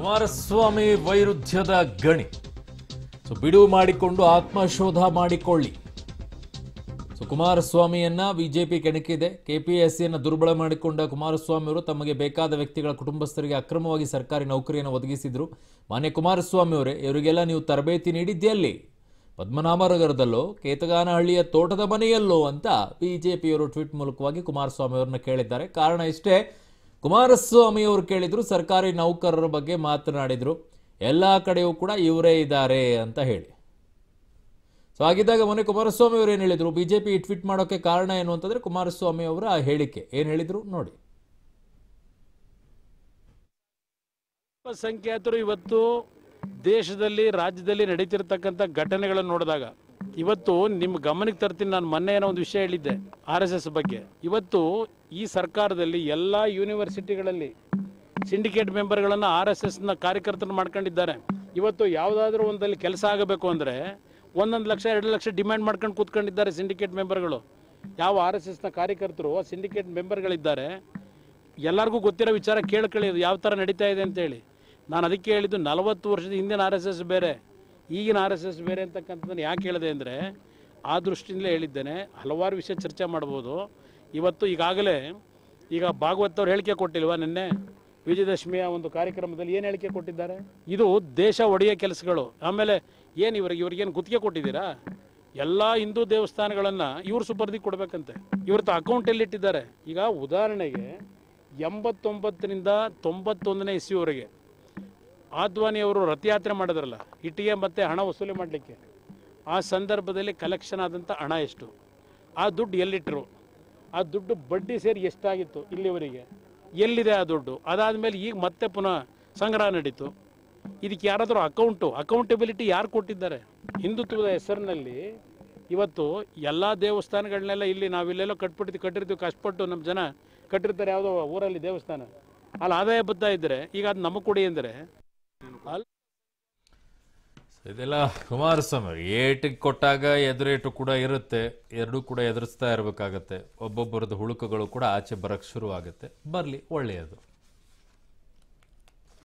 ಕುಮಾರಸ್ವಾಮಿ ವೈರುಧ್ಯದ ಗಣಿ ಸೊ ಬಿಡುವು ಮಾಡಿಕೊಂಡು ಆತ್ಮಶೋಧ ಮಾಡಿಕೊಳ್ಳಿ ಸೊ ಕುಮಾರಸ್ವಾಮಿಯನ್ನ ಬಿಜೆಪಿ ಕೆಣಕಿದೆ ಕೆಪಿಎಸ್ಸಿಯನ್ನು ದುರ್ಬಲ ಮಾಡಿಕೊಂಡ ಅವರು ತಮಗೆ ಬೇಕಾದ ವ್ಯಕ್ತಿಗಳ ಕುಟುಂಬಸ್ಥರಿಗೆ ಅಕ್ರಮವಾಗಿ ಸರ್ಕಾರಿ ನೌಕರಿಯನ್ನು ಒದಗಿಸಿದ್ರು ಮಾನ್ಯ ಅವರೇ ಇವರಿಗೆಲ್ಲ ನೀವು ತರಬೇತಿ ಅಲ್ಲಿ ಪದ್ಮನಾಭನಗರದಲ್ಲೋ ಕೇತಗಾನಹಳ್ಳಿಯ ತೋಟದ ಮನೆಯಲ್ಲೋ ಅಂತ ಬಿಜೆಪಿಯವರು ಟ್ವೀಟ್ ಮೂಲಕವಾಗಿ ಕುಮಾರಸ್ವಾಮಿ ಅವರನ್ನ ಕೇಳಿದ್ದಾರೆ ಕಾರಣ ಇಷ್ಟೇ ಕುಮಾರಸ್ವಾಮಿ ಅವರು ಕೇಳಿದ್ರು ಸರ್ಕಾರಿ ನೌಕರರ ಬಗ್ಗೆ ಮಾತನಾಡಿದ್ರು ಎಲ್ಲ ಕಡೆಯೂ ಕೂಡ ಇವರೇ ಇದ್ದಾರೆ ಅಂತ ಹೇಳಿ ಸೊ ಹಾಗಿದ್ದಾಗ ಮೊನ್ನೆ ಕುಮಾರಸ್ವಾಮಿ ಅವರು ಏನು ಹೇಳಿದರು ಬಿಜೆಪಿ ಟ್ವಿಟ್ ಮಾಡೋಕೆ ಮಾಡೋಕ್ಕೆ ಕಾರಣ ಏನು ಅಂತಂದ್ರೆ ಕುಮಾರಸ್ವಾಮಿ ಅವರ ಹೇಳಿಕೆ ಏನು ಹೇಳಿದರು ನೋಡಿ ಅಲ್ಪಸಂಖ್ಯಾತರು ಇವತ್ತು ದೇಶದಲ್ಲಿ ರಾಜ್ಯದಲ್ಲಿ ನಡೀತಿರ್ತಕ್ಕಂಥ ಘಟನೆಗಳನ್ನು ನೋಡಿದಾಗ ಇವತ್ತು ನಿಮ್ಮ ಗಮನಕ್ಕೆ ತರ್ತೀನಿ ನಾನು ಮೊನ್ನೆ ಏನೋ ಒಂದು ವಿಷಯ ಹೇಳಿದ್ದೆ ಆರ್ ಎಸ್ ಎಸ್ ಬಗ್ಗೆ ಇವತ್ತು ಈ ಸರ್ಕಾರದಲ್ಲಿ ಎಲ್ಲ ಯೂನಿವರ್ಸಿಟಿಗಳಲ್ಲಿ ಸಿಂಡಿಕೇಟ್ ಮೆಂಬರ್ಗಳನ್ನು ಆರ್ ಎಸ್ ಎಸ್ನ ಕಾರ್ಯಕರ್ತರು ಮಾಡ್ಕೊಂಡಿದ್ದಾರೆ ಇವತ್ತು ಯಾವುದಾದ್ರೂ ಒಂದಲ್ಲಿ ಕೆಲಸ ಆಗಬೇಕು ಅಂದರೆ ಒಂದೊಂದು ಲಕ್ಷ ಎರಡು ಲಕ್ಷ ಡಿಮ್ಯಾಂಡ್ ಮಾಡ್ಕೊಂಡು ಕೂತ್ಕೊಂಡಿದ್ದಾರೆ ಸಿಂಡಿಕೇಟ್ ಮೆಂಬರ್ಗಳು ಯಾವ ಆರ್ ಎಸ್ ಎಸ್ನ ಕಾರ್ಯಕರ್ತರು ಸಿಂಡಿಕೇಟ್ ಮೆಂಬರ್ಗಳಿದ್ದಾರೆ ಎಲ್ಲರಿಗೂ ಗೊತ್ತಿರೋ ವಿಚಾರ ಕೇಳ್ಕೊಳ್ಳಿ ಯಾವ ಥರ ನಡೀತಾ ಇದೆ ಅಂತೇಳಿ ನಾನು ಅದಕ್ಕೆ ಹೇಳಿದ್ದು ನಲವತ್ತು ವರ್ಷದ ಹಿಂದಿನ ಆರ್ ಎಸ್ ಎಸ್ ಬೇರೆ ಈಗಿನ ಆರ್ ಎಸ್ ಎಸ್ ಬೇರೆ ಅಂತಕ್ಕಂಥದ್ದನ್ನು ಯಾಕೆ ಹೇಳಿದೆ ಅಂದರೆ ಆ ದೃಷ್ಟಿಯಿಂದಲೇ ಹೇಳಿದ್ದೇನೆ ಹಲವಾರು ವಿಷಯ ಚರ್ಚೆ ಮಾಡ್ಬೋದು ಇವತ್ತು ಈಗಾಗಲೇ ಈಗ ಭಾಗವತ್ ಅವರು ಹೇಳಿಕೆ ಕೊಟ್ಟಿಲ್ವಾ ನಿನ್ನೆ ವಿಜಯದಶಮಿಯ ಒಂದು ಕಾರ್ಯಕ್ರಮದಲ್ಲಿ ಏನು ಹೇಳಿಕೆ ಕೊಟ್ಟಿದ್ದಾರೆ ಇದು ದೇಶ ಒಡೆಯ ಕೆಲಸಗಳು ಆಮೇಲೆ ಏನು ಇವ್ರಿಗೆ ಇವ್ರಿಗೇನು ಗುತ್ತಿಗೆ ಕೊಟ್ಟಿದ್ದೀರಾ ಎಲ್ಲ ಹಿಂದೂ ದೇವಸ್ಥಾನಗಳನ್ನು ಇವರು ಸುಪರ್ದಿ ಕೊಡಬೇಕಂತೆ ಇವ್ರದ್ದು ಅಕೌಂಟಲ್ಲಿ ಇಟ್ಟಿದ್ದಾರೆ ಈಗ ಉದಾಹರಣೆಗೆ ಎಂಬತ್ತೊಂಬತ್ತರಿಂದ ತೊಂಬತ್ತೊಂದನೇ ಇಸ್ವಿವರೆಗೆ ಆದ್ವಾನಿಯವರು ರಥಯಾತ್ರೆ ಮಾಡಿದ್ರಲ್ಲ ಇಟ್ಟಿಗೆ ಮತ್ತೆ ಹಣ ವಸೂಲಿ ಮಾಡಲಿಕ್ಕೆ ಆ ಸಂದರ್ಭದಲ್ಲಿ ಕಲೆಕ್ಷನ್ ಆದಂಥ ಹಣ ಎಷ್ಟು ಆ ದುಡ್ಡು ಎಲ್ಲಿಟ್ಟರು ಆ ದುಡ್ಡು ಬಡ್ಡಿ ಸೇರಿ ಎಷ್ಟಾಗಿತ್ತು ಇಲ್ಲಿವರಿಗೆ ಎಲ್ಲಿದೆ ಆ ದುಡ್ಡು ಅದಾದ ಮೇಲೆ ಈಗ ಮತ್ತೆ ಪುನಃ ಸಂಗ್ರಹ ನಡೀತು ಇದಕ್ಕೆ ಯಾರಾದರೂ ಅಕೌಂಟು ಅಕೌಂಟೆಬಿಲಿಟಿ ಯಾರು ಕೊಟ್ಟಿದ್ದಾರೆ ಹಿಂದುತ್ವದ ಹೆಸರಿನಲ್ಲಿ ಇವತ್ತು ಎಲ್ಲ ದೇವಸ್ಥಾನಗಳನ್ನೆಲ್ಲ ಇಲ್ಲಿ ಇಲ್ಲೆಲ್ಲೋ ಕಟ್ಬಿಟ್ಟು ಕಟ್ಟಿರ್ತೀವಿ ಕಷ್ಟಪಟ್ಟು ನಮ್ಮ ಜನ ಕಟ್ಟಿರ್ತಾರೆ ಯಾವುದೋ ಊರಲ್ಲಿ ದೇವಸ್ಥಾನ ಅಲ್ಲಿ ಆದಾಯ ಬದ್ಧ ಇದ್ದರೆ ಈಗ ಅದು ನಮ್ಮ ಕೊಡಿ ಅಂದರೆ ಇದೆಲ್ಲ ಕುಮಾರಸ್ವಾಮಿ ಏಟಿಗೆ ಕೊಟ್ಟಾಗ ಎದುರೇಟು ಕೂಡ ಇರುತ್ತೆ ಎರಡೂ ಕೂಡ ಎದುರಿಸ್ತಾ ಇರಬೇಕಾಗತ್ತೆ ಒಬ್ಬೊಬ್ಬರದ್ದು ಹುಳುಕಗಳು ಕೂಡ ಆಚೆ ಬರಕ್ಕೆ ಶುರು ಆಗುತ್ತೆ ಬರಲಿ ಒಳ್ಳೆಯದು